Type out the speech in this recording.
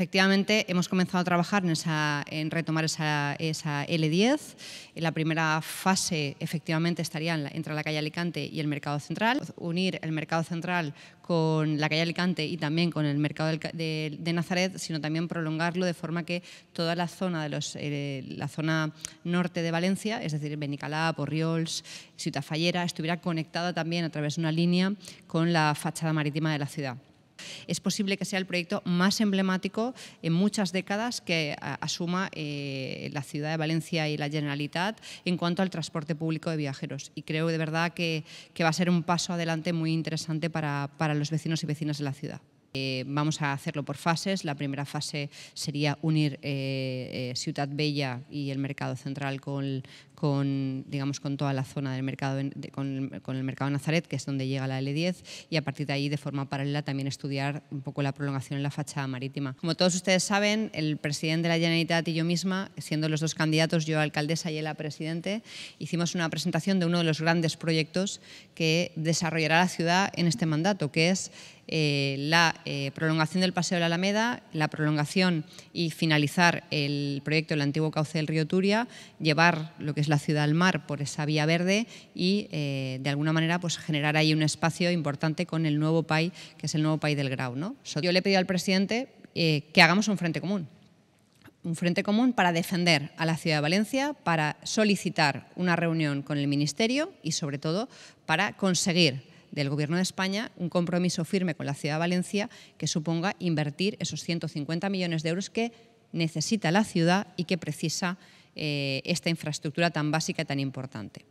efectivamente hemos comenzado a trabajar en, retomar esa, L10. En la primera fase efectivamente estaría entre la calle Alicante y el mercado central. Unir el mercado central con la calle Alicante y también con el mercado de, Nazaret, sino también prolongarlo de forma que toda la zona, de eh, la zona norte de Valencia, es decir, Benicalá, Porriols, Ciutafallera, estuviera conectada también a través de una línea con la fachada marítima de la ciudad es posible que sea el proyecto más emblemático en muchas décadas que asuma eh, la ciudad de Valencia y la Generalitat en cuanto al transporte público de viajeros. Y creo de verdad que, va a ser un paso adelante muy interesante para los vecinos y vecinas de la ciudad. Eh, vamos a hacerlo por fases. La primera fase sería unir eh, eh, Ciudad Bella y el mercado central con, digamos, con toda la zona del mercado, con, el mercado Nazaret, que es donde llega la L10, y a partir de ahí, de forma paralela, también estudiar un poco la prolongación en la fachada marítima. Como todos ustedes saben, el presidente de la Generalitat y yo misma, siendo los dos candidatos, yo alcaldesa y él la presidente, hicimos una presentación de uno de los grandes proyectos que desarrollará la ciudad en este mandato, que es eh, la eh, prolongación del Paseo de la Alameda, la prolongación y finalizar el proyecto del antiguo cauce del río Turia, llevar lo que es la ciudad al mar por esa vía verde y eh, de alguna manera pues, generar ahí un espacio importante con el nuevo PAI, que es el nuevo PAI del Grau. ¿no? Yo le he pedido al presidente que hagamos un frente común un frente común para defender a la ciudad de Valencia, para solicitar una reunión con el Ministerio y, sobre todo, para conseguir del Gobierno de España un compromiso firme con la ciudad de Valencia que suponga invertir esos 150 millones de euros que necesita la ciudad y que precisa eh, esta infraestructura tan básica y tan importante.